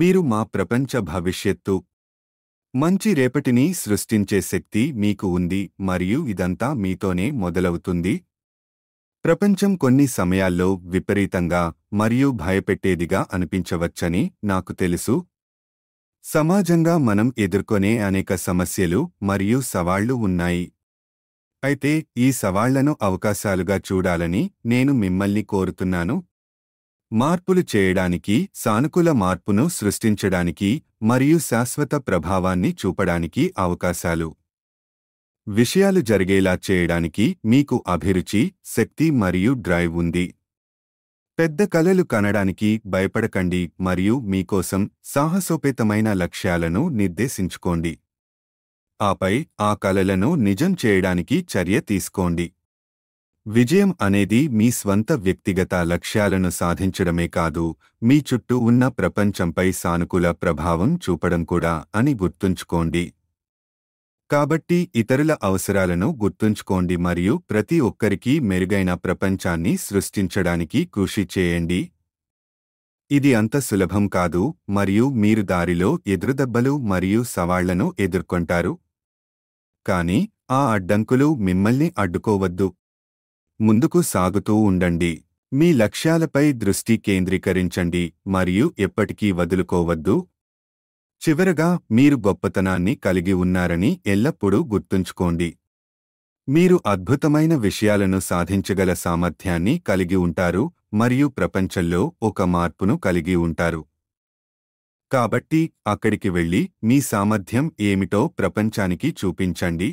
మీరు మా ప్రపంచ భవిష్యత్తు మంచి రేపటిని సృష్టించే శక్తి మీకు ఉంది మరియు ఇదంతా మీతోనే మొదలవుతుంది ప్రపంచం కొన్ని సమయాల్లో విపరీతంగా మరియు భయపెట్టేదిగా అనిపించవచ్చని నాకు తెలుసు సమాజంగా మనం ఎదుర్కొనే అనేక సమస్యలు మరియు సవాళ్లు ఉన్నాయి అయితే ఈ సవాళ్లను అవకాశాలుగా చూడాలని నేను మిమ్మల్ని కోరుతున్నాను మార్పులు చేయడానికి సానుకూల మార్పును సృష్టించడానికి మరియు శాశ్వత ప్రభావాన్ని చూపడానికి అవకాశాలు విషయాలు జరిగేలా చేయడానికి మీకు అభిరుచి శక్తి మరియు డ్రైవ్ ఉంది పెద్ద కలలు కనడానికి భయపడకండి మరియు మీకోసం సాహసోపేతమైన లక్ష్యాలను నిర్దేశించుకోండి ఆపై ఆ కలలను నిజం చేయడానికి చర్య తీసుకోండి విజయం అనేది మీ స్వంత వ్యక్తిగత లక్ష్యాలను సాధించడమే కాదు మీ చుట్టూ ఉన్న ప్రపంచంపై సానుకూల ప్రభావం చూపడం కూడా అని గుర్తుంచుకోండి కాబట్టి ఇతరుల అవసరాలను గుర్తుంచుకోండి మరియు ప్రతి ఒక్కరికి మెరుగైన ప్రపంచాన్ని సృష్టించడానికి కృషి చేయండి ఇది అంత సులభం కాదు మరియు మీరు దారిలో ఎదురుదెబ్బలు మరియు సవాళ్లను ఎదుర్కొంటారు కానీ ఆ అడ్డంకులు మిమ్మల్ని అడ్డుకోవద్దు ముందుకు సాగుతూ ఉండండి మీ లక్ష్యాలపై దృష్టి కేంద్రీకరించండి మరియు ఎప్పటికీ వదులుకోవద్దు చివరగా మీరు గొప్పతనాన్ని కలిగి ఉన్నారని ఎల్లప్పుడూ గుర్తుంచుకోండి మీరు అద్భుతమైన విషయాలను సాధించగల సామర్థ్యాన్ని కలిగి ఉంటారు మరియు ప్రపంచంలో ఒక మార్పును కలిగి ఉంటారు కాబట్టి అక్కడికి వెళ్ళి మీ సామర్థ్యం ఏమిటో ప్రపంచానికి చూపించండి